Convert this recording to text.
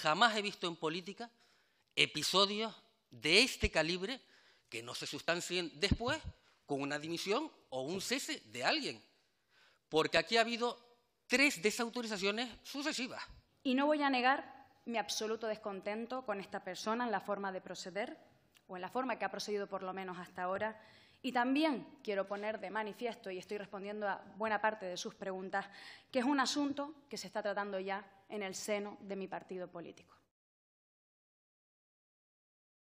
jamás he visto en política episodios de este calibre que no se sustancien después con una dimisión o un cese de alguien. Porque aquí ha habido tres desautorizaciones sucesivas. Y no voy a negar mi absoluto descontento con esta persona en la forma de proceder o en la forma que ha procedido por lo menos hasta ahora. Y también quiero poner de manifiesto, y estoy respondiendo a buena parte de sus preguntas, que es un asunto que se está tratando ya en el seno de mi partido político.